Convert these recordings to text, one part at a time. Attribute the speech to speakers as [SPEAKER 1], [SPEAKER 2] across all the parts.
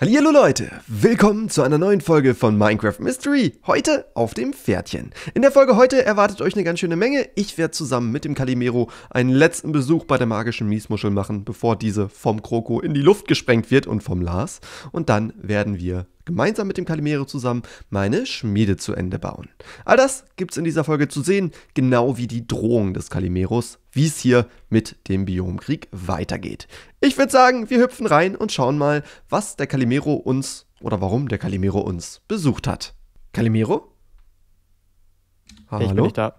[SPEAKER 1] Hallo Leute, willkommen zu einer neuen Folge von Minecraft Mystery, heute auf dem Pferdchen. In der Folge heute erwartet euch eine ganz schöne Menge. Ich werde zusammen mit dem Calimero einen letzten Besuch bei der magischen Miesmuschel machen, bevor diese vom Kroko in die Luft gesprengt wird und vom Lars. Und dann werden wir gemeinsam mit dem Calimero zusammen meine Schmiede zu Ende bauen. All das gibt's in dieser Folge zu sehen, genau wie die Drohung des Calimeros, wie es hier mit dem Biomkrieg weitergeht. Ich würde sagen, wir hüpfen rein und schauen mal, was der Calimero uns oder warum der Calimero uns besucht hat. Calimero? Hallo? Ich bin nicht da.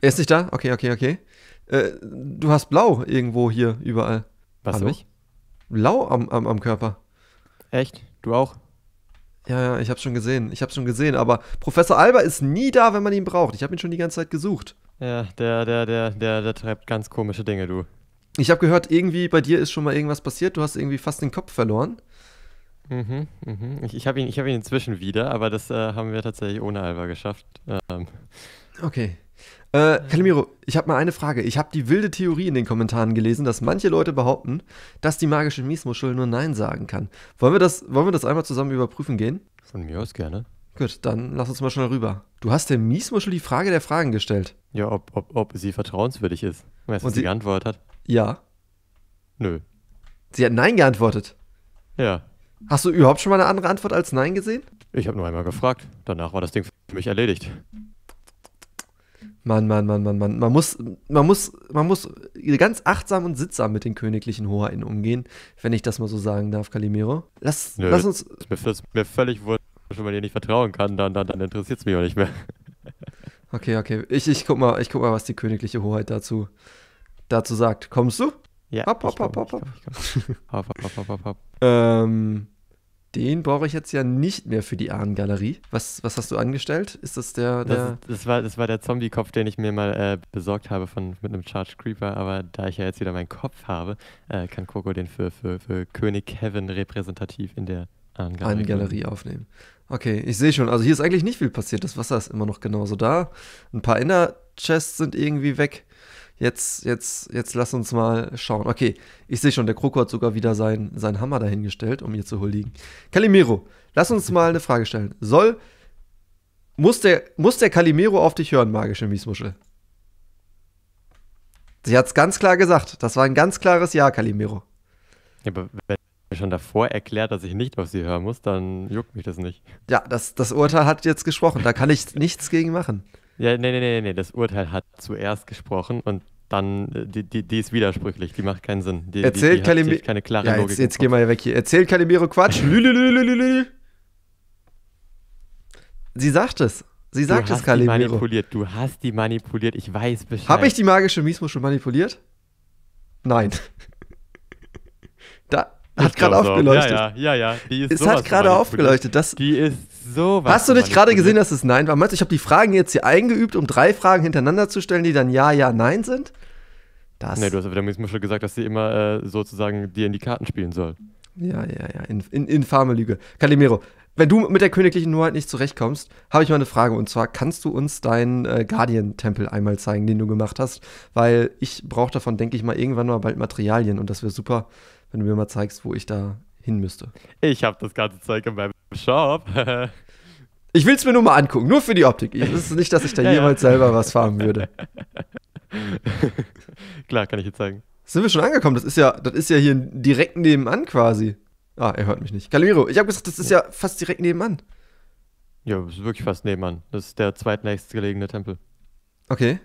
[SPEAKER 1] Er ist nicht da? Okay, okay, okay. Äh, du hast blau irgendwo hier überall. Was Hallo? ich? Blau am, am, am Körper. Echt? Du auch? Ja, ja, ich habe schon gesehen. Ich habe schon gesehen, aber Professor Alba ist nie da, wenn man ihn braucht. Ich habe ihn schon die ganze Zeit gesucht.
[SPEAKER 2] Ja, der der der der der treibt ganz komische Dinge, du.
[SPEAKER 1] Ich habe gehört, irgendwie bei dir ist schon mal irgendwas passiert. Du hast irgendwie fast den Kopf verloren. Mhm, mhm. Ich,
[SPEAKER 2] ich habe ihn, ich hab ihn inzwischen wieder, aber das äh, haben wir tatsächlich ohne Alba geschafft. Ähm.
[SPEAKER 1] Okay. Äh, Calimiro, ich habe mal eine Frage. Ich habe die wilde Theorie in den Kommentaren gelesen, dass manche Leute behaupten, dass die magische Miesmuschel nur Nein sagen kann. Wollen wir das, wollen wir das einmal zusammen überprüfen gehen? Von mir aus gerne. Gut, dann lass uns mal schnell rüber. Du hast der Miesmuschel die Frage der Fragen gestellt. Ja, ob, ob, ob sie vertrauenswürdig ist. Weißt du, was sie geantwortet hat? Ja. Nö. Sie hat Nein geantwortet?
[SPEAKER 2] Ja. Hast du überhaupt schon mal eine andere Antwort als Nein gesehen? Ich habe nur einmal gefragt. Danach war das Ding für mich erledigt.
[SPEAKER 1] Mann, Mann, Mann, Mann, Mann. Man muss, man muss, man muss ganz achtsam und sittsam mit den königlichen Hoheiten umgehen, wenn ich das mal so sagen darf, Calimero. Lass, Nö, lass uns.
[SPEAKER 2] Mir, das mir völlig wurscht, wenn man dir nicht vertrauen kann, dann, dann, dann interessiert es mich auch nicht mehr.
[SPEAKER 1] Okay, okay. Ich, ich, guck mal, ich guck mal, was die königliche Hoheit dazu, dazu sagt. Kommst du?
[SPEAKER 2] Ja. Hopp, hopp, hopp, hopp, hopp.
[SPEAKER 1] Hopp, hopp, hopp, hopp. Ähm. Den brauche ich jetzt ja nicht mehr für die Ahnengalerie. Was, was hast du angestellt? Ist das der. der
[SPEAKER 2] das, das, war, das war der Zombie-Kopf, den ich mir mal äh, besorgt habe von, mit einem Charge Creeper. Aber da ich ja jetzt wieder meinen Kopf habe, äh, kann Coco den für, für, für König Kevin repräsentativ in der
[SPEAKER 1] Ahnengalerie, Ahnengalerie aufnehmen. Okay, ich sehe schon. Also hier ist eigentlich nicht viel passiert. Das Wasser ist immer noch genauso da. Ein paar Inner-Chests sind irgendwie weg jetzt, jetzt, jetzt lass uns mal schauen. Okay, ich sehe schon, der Kroko hat sogar wieder seinen sein Hammer dahingestellt, um ihr zu huldigen. Calimero, lass uns mal eine Frage stellen. Soll, muss der, muss der Calimero auf dich hören, magische Miesmuschel? Sie hat es ganz klar gesagt. Das war ein ganz klares Ja, Calimero.
[SPEAKER 2] Ja, aber wenn mir schon davor erklärt, dass ich nicht auf sie hören muss, dann juckt mich das nicht.
[SPEAKER 1] Ja, das, das Urteil hat jetzt gesprochen. Da kann ich nichts gegen machen.
[SPEAKER 2] Ja, nee, nee, nee, nee, das Urteil hat zuerst gesprochen und dann, äh, die, die, die ist widersprüchlich, die macht keinen Sinn. Die, Erzählt Calimiro. keine klare ja, Logik. Jetzt, jetzt
[SPEAKER 1] geh mal weg hier. Erzählt Calimiro Quatsch. Sie sagt es. Sie sagt es, Calimiro. Du hast die
[SPEAKER 2] manipuliert. Du hast die manipuliert. Ich weiß Bescheid. Habe ich die
[SPEAKER 1] magische Mismo schon manipuliert? Nein. Hat gerade aufgeleuchtet. Ja, ja, ja, ja. es hat gerade aufgeleuchtet. Das die ist sowas. Hast du nicht gerade gesehen, dass es Nein war? Meinst du, ich habe die Fragen jetzt hier eingeübt, um drei Fragen hintereinander zu stellen, die dann Ja, Ja, Nein sind? Das. Nee, du hast aber
[SPEAKER 2] wieder Miesmuschel gesagt, dass sie immer äh, sozusagen dir in die Karten spielen soll. Ja,
[SPEAKER 1] ja, ja. In, in, infame Lüge. Calimero, wenn du mit der königlichen Nuheit nicht zurechtkommst, habe ich mal eine Frage. Und zwar, kannst du uns deinen äh, Guardian-Tempel einmal zeigen, den du gemacht hast? Weil ich brauche davon, denke ich mal, irgendwann mal bald Materialien und das wäre super, wenn du mir mal zeigst, wo ich da hin müsste.
[SPEAKER 2] Ich habe das ganze Zeug in meinem Shop.
[SPEAKER 1] ich will es mir nur mal angucken, nur für die Optik. Es ist nicht, dass ich da ja, jemals selber was fahren würde.
[SPEAKER 2] Klar, kann ich dir zeigen.
[SPEAKER 1] Sind wir schon angekommen? Das ist ja, das ist ja hier direkt nebenan quasi. Ah, er hört mich nicht. Calimiro, ich habe gesagt, das ist ja fast direkt nebenan.
[SPEAKER 2] Ja, das ist wirklich fast nebenan. Das ist der zweitnächstgelegene Tempel.
[SPEAKER 1] Okay.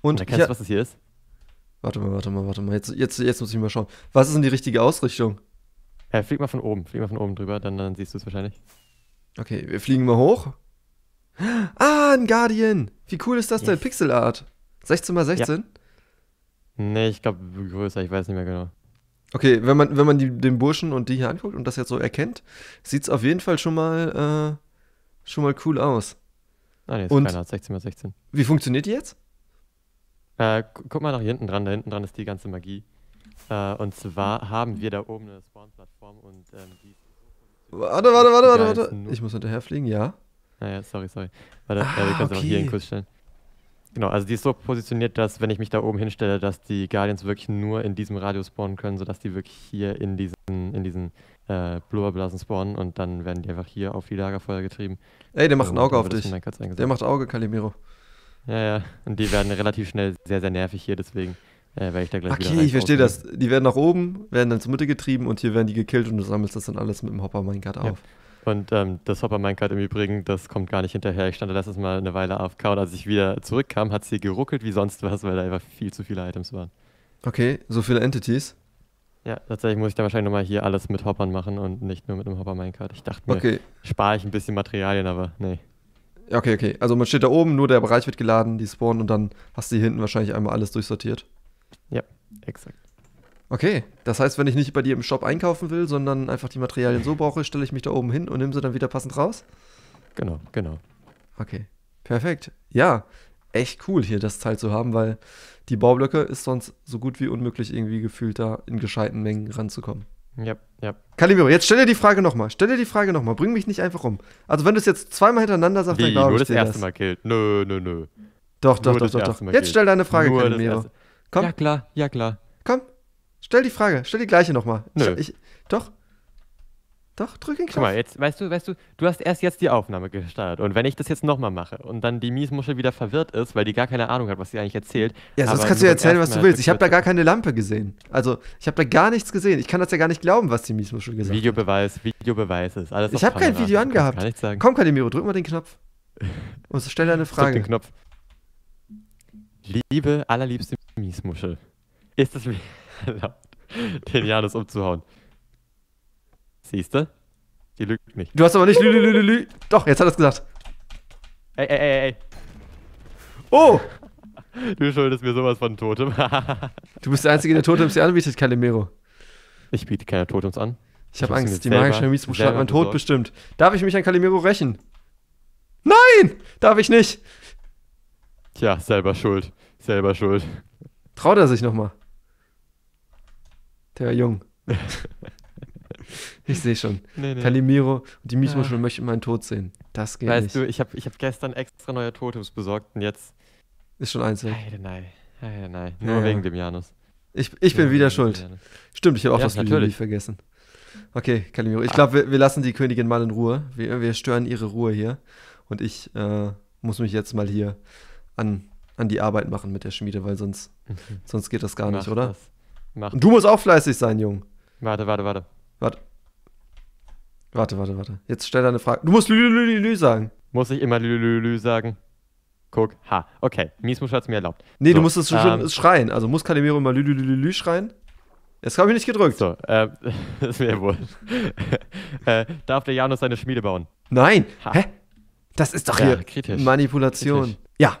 [SPEAKER 1] Und, Und erkennst du, was das hier ist? Warte mal, warte mal, warte mal. Jetzt, jetzt, jetzt muss ich mal schauen. Was ist denn die richtige Ausrichtung? Ja, flieg mal von oben. Flieg mal von oben drüber, dann, dann siehst du es wahrscheinlich. Okay, wir fliegen mal hoch. Ah, ein Guardian! Wie cool ist das yes. denn? Pixelart. 16 mal 16? Ja. Nee, ich glaube größer, ich weiß nicht mehr genau. Okay, wenn man, wenn man die, den Burschen und die hier anguckt und das jetzt so erkennt, sieht es auf jeden Fall schon mal, äh, schon mal cool aus. Ah, nee, ist und kleiner, 16 mal 16. Wie funktioniert die jetzt? Äh,
[SPEAKER 2] guck mal nach hinten dran, da hinten dran ist die ganze Magie. Äh, und zwar haben wir da oben eine Spawn-Plattform und
[SPEAKER 1] ähm, die. Warte, warte, warte, warte, warte. Ich muss hinterherfliegen, ja? Naja, sorry, sorry. Warte, ah, ja, wir können okay. auch hier einen Kuss stellen.
[SPEAKER 2] Genau, also die ist so positioniert, dass, wenn ich mich da oben hinstelle, dass die Guardians wirklich nur in diesem Radio spawnen können, sodass die wirklich hier in diesen, in diesen äh, Blubberblasen spawnen und dann werden die einfach hier auf die Lagerfeuer getrieben. Ey, der macht ein Auge auf dich. Der macht Auge, Calimiro. Ja, ja. Und die werden relativ schnell sehr, sehr nervig hier, deswegen äh, werde ich da gleich
[SPEAKER 1] okay, wieder Okay, ich verstehe das. Die werden nach oben, werden dann zur Mitte getrieben und hier werden die gekillt und du sammelst das dann alles mit dem Hopper Minecart auf.
[SPEAKER 2] Ja. Und ähm, das Hopper Minecart im Übrigen, das kommt gar nicht hinterher. Ich stand da letztes Mal eine Weile AFK und als ich wieder zurückkam, hat sie geruckelt wie sonst was, weil da einfach viel zu viele Items waren.
[SPEAKER 1] Okay, so viele Entities. Ja,
[SPEAKER 2] tatsächlich muss ich da wahrscheinlich nochmal hier alles mit Hoppern machen und nicht nur mit einem Hopper Minecart. Ich dachte mir, okay. spare ich ein bisschen Materialien, aber
[SPEAKER 1] nee. Ja, okay, okay. Also man steht da oben, nur der Bereich wird geladen, die spawnen und dann hast du hier hinten wahrscheinlich einmal alles durchsortiert. Ja, exakt. Okay, das heißt, wenn ich nicht bei dir im Shop einkaufen will, sondern einfach die Materialien so brauche, stelle ich mich da oben hin und nehme sie dann wieder passend raus? Genau, genau. Okay, perfekt. Ja, echt cool hier das Teil zu haben, weil die Baublöcke ist sonst so gut wie unmöglich irgendwie gefühlt da in gescheiten Mengen ranzukommen. Ja, ja. Kalimiro, jetzt stell dir die Frage nochmal. Stell dir die Frage nochmal. Bring mich nicht einfach um. Also, wenn du es jetzt zweimal hintereinander sagst, Wie, dann glaube ich. Nur das erste das. Mal
[SPEAKER 2] killt. Nö, nö, nö. Doch, doch, nur doch, doch. doch. Jetzt stell deine Frage, Kalimiro.
[SPEAKER 1] Komm. Ja, klar, ja, klar. Komm. Stell die Frage. Stell die gleiche nochmal. Nö. Ich, doch. Doch, drück den Knopf. Guck
[SPEAKER 2] mal, jetzt, weißt du, weißt du, du hast erst jetzt die Aufnahme gestartet. Und wenn ich das jetzt nochmal mache und dann die Miesmuschel wieder verwirrt ist, weil die gar keine Ahnung hat, was sie eigentlich erzählt. Ja, sonst kannst du ja erzählen, was du willst. Ich habe da
[SPEAKER 1] gar keine Lampe gesehen. Also, ich habe da gar nichts gesehen. Ich kann das ja gar nicht glauben, was die Miesmuschel gesagt
[SPEAKER 2] Videobeweis, hat. Videobeweis, Videobeweis ist alles. Ich habe kein Video angehabt. Kann ich sagen. Komm,
[SPEAKER 1] Calimiro, drück mal den Knopf. Und stell deine Frage. Drück den Knopf.
[SPEAKER 2] Liebe, allerliebste Miesmuschel, ist
[SPEAKER 1] es mir erlaubt,
[SPEAKER 2] den Janus umzuhauen? Siehst du?
[SPEAKER 1] Die lügt nicht. Du hast aber nicht lü, lü, lü, lü. Doch, jetzt hat er es gesagt.
[SPEAKER 2] Ey, ey, ey, ey. Oh! Du schuldest mir sowas von Totem. du bist der Einzige, der Totems hier anbietet, Calimero. Ich biete keine Totems an. Ich habe Angst, die magische Miesbuchstabe hat meinen Tod bestimmt.
[SPEAKER 1] Darf ich mich an Calimero rächen? Nein! Darf ich nicht!
[SPEAKER 2] Tja, selber schuld. Selber schuld.
[SPEAKER 1] Traut er sich nochmal? Der war jung. Ich sehe schon. Nee, nee. Calimiro und die Miesmuschel ja. möchten meinen Tod sehen. Das geht weißt nicht. Weißt du, ich
[SPEAKER 2] habe ich hab gestern extra neue Totems besorgt und jetzt.
[SPEAKER 1] Ist schon eins. Nein, nein, nein, nein. Nur ja. wegen dem Janus. Ich, ich bin wieder schuld. Stimmt, ich habe auch ja, das natürlich vergessen. Okay, Calimiro. Ich ah. glaube, wir, wir, lassen die Königin mal in Ruhe. Wir, wir stören ihre Ruhe hier. Und ich äh, muss mich jetzt mal hier an, an die Arbeit machen mit der Schmiede, weil sonst, mhm. sonst geht das gar nicht, Mach oder? Das. Mach und du musst auch fleißig sein, Jung.
[SPEAKER 2] Warte, warte, warte.
[SPEAKER 1] Warte. Warte, warte, warte.
[SPEAKER 2] Jetzt stell deine Frage. Du musst Lülülülü sagen. Muss ich immer Lülülü sagen?
[SPEAKER 1] Guck, ha, okay.
[SPEAKER 2] Miesmusch hat es mir erlaubt.
[SPEAKER 1] Nee, so, du musst es schon ähm, schreien. Also muss Calimero immer Lülülülü schreien? Das habe ich nicht gedrückt. So, äh, das wäre wohl. äh,
[SPEAKER 2] darf der Janus seine Schmiede bauen?
[SPEAKER 1] Nein! Ha. Hä? Das ist doch ja, hier kritisch. Manipulation. Kritisch. Ja,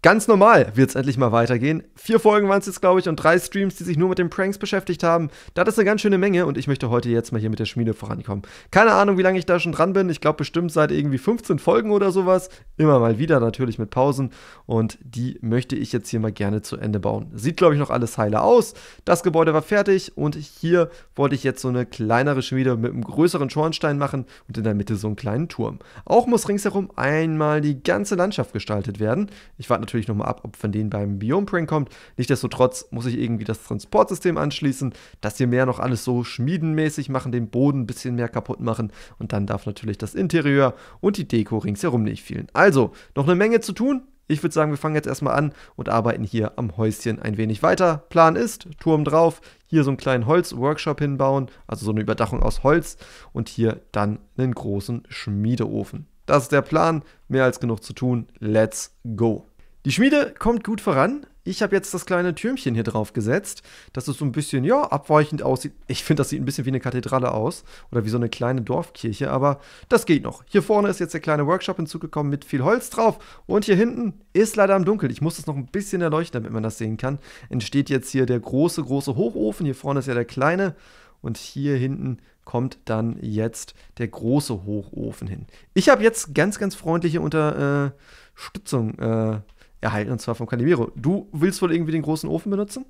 [SPEAKER 1] Ganz normal wird es endlich mal weitergehen. Vier Folgen waren es jetzt, glaube ich, und drei Streams, die sich nur mit den Pranks beschäftigt haben. Das ist eine ganz schöne Menge und ich möchte heute jetzt mal hier mit der Schmiede vorankommen. Keine Ahnung, wie lange ich da schon dran bin. Ich glaube bestimmt seit irgendwie 15 Folgen oder sowas. Immer mal wieder natürlich mit Pausen und die möchte ich jetzt hier mal gerne zu Ende bauen. Sieht, glaube ich, noch alles heile aus. Das Gebäude war fertig und hier wollte ich jetzt so eine kleinere Schmiede mit einem größeren Schornstein machen und in der Mitte so einen kleinen Turm. Auch muss ringsherum einmal die ganze Landschaft gestaltet werden. Ich warte natürlich nochmal ab, ob von denen beim Biome-Prank kommt. Nichtsdestotrotz muss ich irgendwie das Transportsystem anschließen, das hier mehr noch alles so schmiedenmäßig machen, den Boden ein bisschen mehr kaputt machen und dann darf natürlich das Interieur und die Deko ringsherum nicht fehlen. Also, noch eine Menge zu tun. Ich würde sagen, wir fangen jetzt erstmal an und arbeiten hier am Häuschen ein wenig weiter. Plan ist, Turm drauf, hier so einen kleinen Holzworkshop hinbauen, also so eine Überdachung aus Holz und hier dann einen großen Schmiedeofen. Das ist der Plan, mehr als genug zu tun. Let's go! Die Schmiede kommt gut voran. Ich habe jetzt das kleine Türmchen hier drauf gesetzt, dass es so ein bisschen, ja, abweichend aussieht. Ich finde, das sieht ein bisschen wie eine Kathedrale aus oder wie so eine kleine Dorfkirche, aber das geht noch. Hier vorne ist jetzt der kleine Workshop hinzugekommen mit viel Holz drauf und hier hinten ist leider im Dunkeln. Ich muss das noch ein bisschen erleuchten, damit man das sehen kann. Entsteht jetzt hier der große, große Hochofen. Hier vorne ist ja der kleine und hier hinten kommt dann jetzt der große Hochofen hin. Ich habe jetzt ganz, ganz freundliche Unterstützung äh, erhalten, und zwar vom Calimero. Du willst wohl irgendwie den großen Ofen benutzen?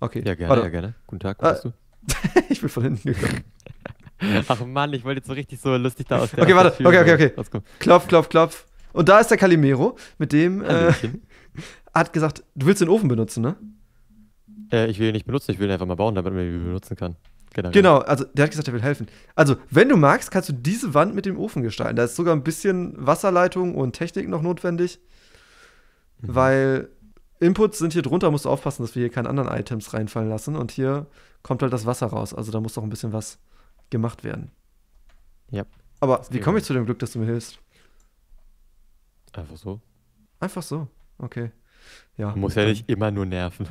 [SPEAKER 1] Okay. Ja, gerne, Warte. ja, gerne. Guten Tag, äh, wo ah. bist du? ich bin von hinten gekommen. Ach
[SPEAKER 2] Mann, ich wollte jetzt so richtig so lustig da aus der Okay, warte, okay, okay, okay.
[SPEAKER 1] Klopf, klopf, klopf. Und da ist der Calimero, mit dem äh, hat gesagt, du willst den Ofen benutzen, ne?
[SPEAKER 2] Äh, ich will ihn nicht benutzen, ich will ihn einfach mal bauen, damit man ihn benutzen kann. Genau, genau,
[SPEAKER 1] also der hat gesagt, er will helfen. Also, wenn du magst, kannst du diese Wand mit dem Ofen gestalten. Da ist sogar ein bisschen Wasserleitung und Technik noch notwendig. Mhm. Weil Inputs sind hier drunter, musst du aufpassen, dass wir hier keine anderen Items reinfallen lassen. Und hier kommt halt das Wasser raus. Also da muss doch ein bisschen was gemacht werden. Ja. Aber wie komme ich zu dem Glück, dass du mir hilfst? Einfach so. Einfach so. Okay. Ja.
[SPEAKER 2] Muss ja nicht immer nur nerven.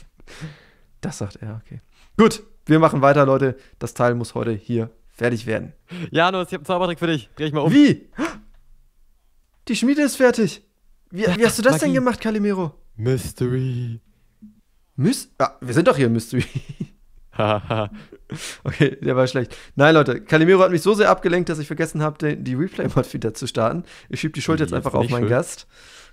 [SPEAKER 1] das sagt er, okay. Gut, wir machen weiter, Leute. Das Teil muss heute hier fertig werden.
[SPEAKER 2] Janus, ich habe einen Zaubertrick für dich. Dreh ich mal um. Wie?
[SPEAKER 1] Die Schmiede ist fertig. Wie, wie hast du das Magie. denn gemacht, Calimero? Mystery. Mys ja, ah, wir sind doch hier im Mystery. okay, der war schlecht. Nein, Leute, Calimero hat mich so sehr abgelenkt, dass ich vergessen habe, die Replay-Mod wieder zu starten. Ich schiebe die Schuld jetzt, jetzt einfach auf meinen schön. Gast.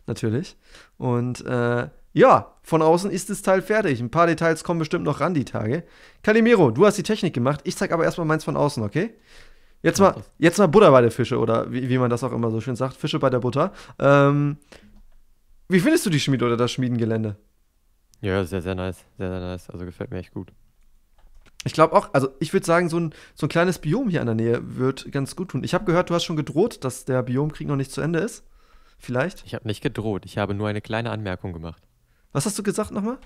[SPEAKER 1] Natürlich. Und äh, ja, von außen ist das Teil fertig. Ein paar Details kommen bestimmt noch ran die Tage. Calimero, du hast die Technik gemacht. Ich zeig aber erstmal meins von außen, okay? Jetzt mal, jetzt mal Butter bei der Fische oder wie, wie man das auch immer so schön sagt, Fische bei der Butter. Ähm, wie findest du die Schmiede oder das Schmiedengelände?
[SPEAKER 2] Ja, sehr, sehr nice. Sehr, sehr
[SPEAKER 1] nice. Also gefällt mir echt gut. Ich glaube auch, also ich würde sagen, so ein, so ein kleines Biom hier in der Nähe wird ganz gut tun. Ich habe gehört, du hast schon gedroht, dass der Biomkrieg noch nicht zu Ende ist. Vielleicht?
[SPEAKER 2] Ich habe nicht gedroht. Ich habe nur eine kleine Anmerkung gemacht.
[SPEAKER 1] Was hast du gesagt nochmal?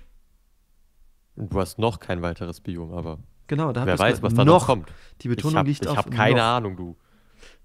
[SPEAKER 2] Du hast noch kein weiteres Biom, aber Genau, da Wer weiß, was da noch kommt. Die Betonung ich hab, liegt ich auf. Ich habe keine noch. Ahnung,
[SPEAKER 1] du.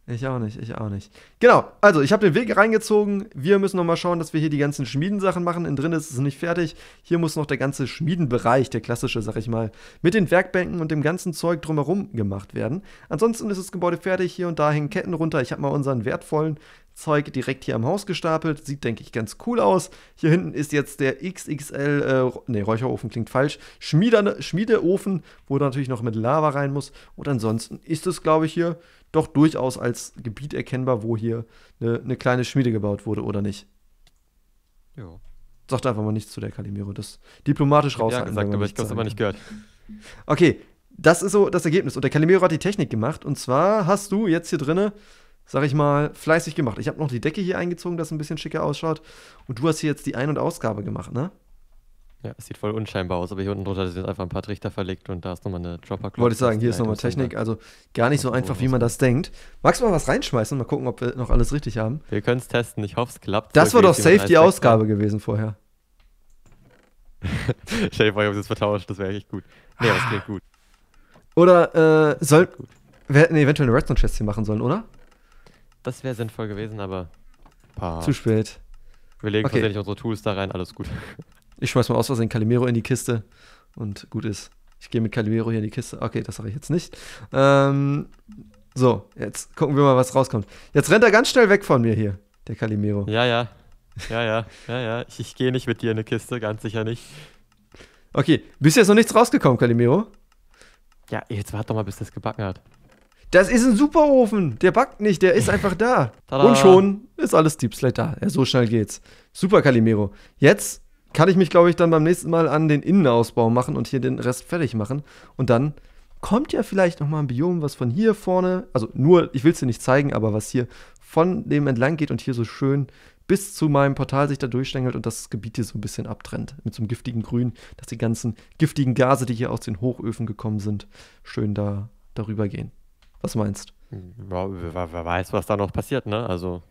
[SPEAKER 1] Ich auch nicht, ich auch nicht. Genau, also ich habe den Weg reingezogen. Wir müssen noch mal schauen, dass wir hier die ganzen Schmiedensachen machen. Innen drin ist es nicht fertig. Hier muss noch der ganze Schmiedenbereich, der klassische, sag ich mal, mit den Werkbänken und dem ganzen Zeug drumherum gemacht werden. Ansonsten ist das Gebäude fertig. Hier und da hängen Ketten runter. Ich habe mal unseren wertvollen Zeug direkt hier am Haus gestapelt. Sieht, denke ich, ganz cool aus. Hier hinten ist jetzt der XXL, äh, nee, Räucherofen klingt falsch, Schmiederne, Schmiedeofen, wo da natürlich noch mit Lava rein muss. Und ansonsten ist es, glaube ich, hier doch durchaus als Gebiet erkennbar, wo hier eine ne kleine Schmiede gebaut wurde, oder nicht? Ja. Sagt einfach mal nichts zu der Calimiro. Das diplomatisch raushalten. Ja, gesagt, aber ich habe es aber nicht gehört. Okay, das ist so das Ergebnis. Und der Calimero hat die Technik gemacht. Und zwar hast du jetzt hier drinne sag ich mal, fleißig gemacht. Ich habe noch die Decke hier eingezogen, dass es ein bisschen schicker ausschaut. Und du hast hier jetzt die Ein- und Ausgabe gemacht, ne?
[SPEAKER 2] Ja, es sieht voll unscheinbar aus, aber hier unten drunter sind einfach ein paar Trichter verlegt und da ist nochmal eine dropper Wollte ich sagen, hier ist nochmal Technik,
[SPEAKER 1] also gar nicht so einfach, wie man das denkt. Magst du mal was reinschmeißen? Mal gucken, ob wir noch alles richtig haben.
[SPEAKER 2] Wir können es testen, ich hoffe, es klappt.
[SPEAKER 1] Das war doch safe die Ausgabe gewesen vorher.
[SPEAKER 2] Stell dir vor, ich habe es vertauscht, das wäre echt gut. Nee, das klingt ah. gut.
[SPEAKER 1] Oder, äh, soll. Wir hätten eventuell eine Redstone-Chest hier machen sollen, oder?
[SPEAKER 2] Das wäre sinnvoll gewesen, aber. Zu spät. Wir legen okay. tatsächlich unsere Tools da rein, alles gut.
[SPEAKER 1] Ich schmeiß mal aus was in Calimero in die Kiste und gut ist. Ich gehe mit Calimero hier in die Kiste. Okay, das sage ich jetzt nicht. Ähm, so, jetzt gucken wir mal, was rauskommt. Jetzt rennt er ganz schnell weg von mir hier, der Calimero. Ja, ja.
[SPEAKER 2] Ja, ja, ja, ja. Ich, ich gehe nicht mit dir in die Kiste, ganz sicher nicht.
[SPEAKER 1] Okay, bist jetzt noch nichts rausgekommen, Calimero? Ja, jetzt warte doch mal, bis das gebacken hat. Das ist ein Superofen. Der backt nicht, der ist einfach da. Tada. Und schon ist alles Deep Slate da. Ja, so schnell geht's. Super, Calimero. Jetzt kann ich mich, glaube ich, dann beim nächsten Mal an den Innenausbau machen und hier den Rest fertig machen. Und dann kommt ja vielleicht noch mal ein Biom, was von hier vorne, also nur, ich will es dir nicht zeigen, aber was hier von dem entlang geht und hier so schön bis zu meinem Portal sich da durchstängelt und das Gebiet hier so ein bisschen abtrennt. Mit so einem giftigen Grün, dass die ganzen giftigen Gase, die hier aus den Hochöfen gekommen sind, schön da darüber gehen. Was meinst
[SPEAKER 2] du? Ja, hm, wer, wer weiß, was da noch passiert, ne? Also.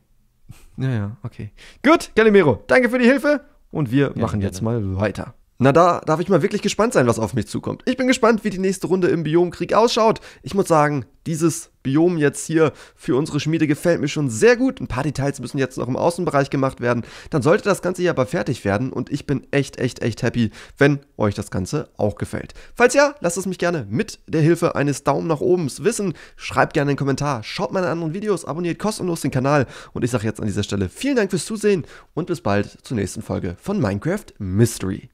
[SPEAKER 1] Ja, ja, okay. Gut, Galimero, danke für die Hilfe und wir ja, machen gerne. jetzt mal weiter. Na, da darf ich mal wirklich gespannt sein, was auf mich zukommt. Ich bin gespannt, wie die nächste Runde im Biomkrieg ausschaut. Ich muss sagen, dieses Biom jetzt hier für unsere Schmiede gefällt mir schon sehr gut. Ein paar Details müssen jetzt noch im Außenbereich gemacht werden. Dann sollte das Ganze hier aber fertig werden und ich bin echt, echt, echt happy, wenn euch das Ganze auch gefällt. Falls ja, lasst es mich gerne mit der Hilfe eines Daumen nach oben wissen. Schreibt gerne einen Kommentar, schaut meine anderen Videos, abonniert kostenlos den Kanal und ich sage jetzt an dieser Stelle vielen Dank fürs Zusehen und bis bald zur nächsten Folge von Minecraft Mystery.